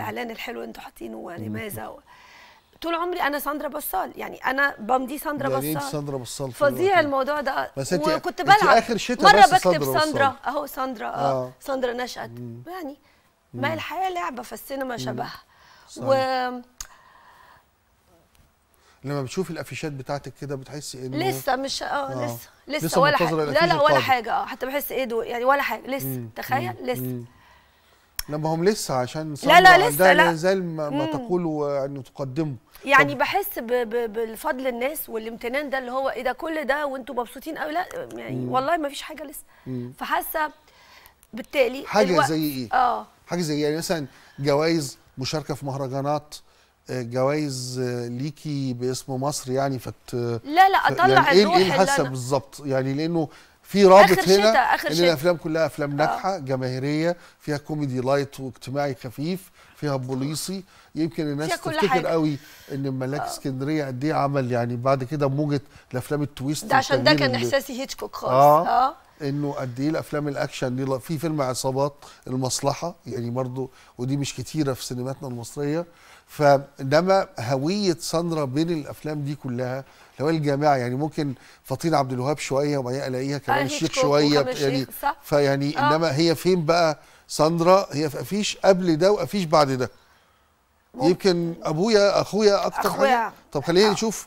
الاعلان الحلو اللي انتوا حاطينه لماذا يعني و... طول عمري انا ساندرا بصال يعني انا بمضي ساندرا يعني إيه بصال يعني ساندرا بصال فظيع الموضوع ده بس انت وكنت بلعب اخر شتاء مره بس بكتب ساندرا, ساندرا اهو ساندرا آه. آه. ساندرا نشأت مم. يعني ما الحياه لعبه فالسينما شبهها و لما بتشوف الافيشات بتاعتك كده بتحس انه لسه مش اه, آه. لسه لسه, لسة ولا حاجه لا لا ولا حاجه اه حتى بحس ايه دول يعني ولا حاجه لسه مم. تخيل لسه مم. لما هم لسه عشان لا لا لسه لا زي ما, ما تقولوا انه تقدموا يعني طب. بحس ب ب بالفضل الناس والامتنان ده اللي هو ايه ده كل ده وانتم مبسوطين قوي لا يعني مم. والله ما فيش حاجه لسه فحاسه بالتالي حاجه الوقت زي ايه؟ اه حاجه زي إيه؟ يعني مثلا جوائز مشاركه في مهرجانات آه، جوائز آه، ليكي باسم مصر يعني فت لا لا اطلع يعني ايه, إيه اللي حاسه بالظبط يعني لانه في رابط آخر هنا آخر ان الافلام كلها افلام آه. ناجحه جماهيريه فيها كوميدي لايت واجتماعي خفيف فيها بوليسي يمكن الناس تفتكر قوي ان ملاك آه. اسكندريه قد ايه عمل يعني بعد كده موجه الافلام التويست ده عشان ده كان احساسي هيتشكوك خالص اه, آه. انه قد ايه الافلام الاكشن دي في فيلم عصابات المصلحه يعني برضه ودي مش كتيره في سينماتنا المصريه فانما هويه ساندرا بين الافلام دي كلها لو الجامعه يعني ممكن فطين عبد الوهاب شويه وبعدين الاقيها كمان الشيخ شويه يعني فيعني آه. انما هي فين بقى ساندرا هي في فيش قبل ده وفيش بعد ده يمكن ابويا اخويا اكتر أخويا. حاجه طب خلينا آه. نشوف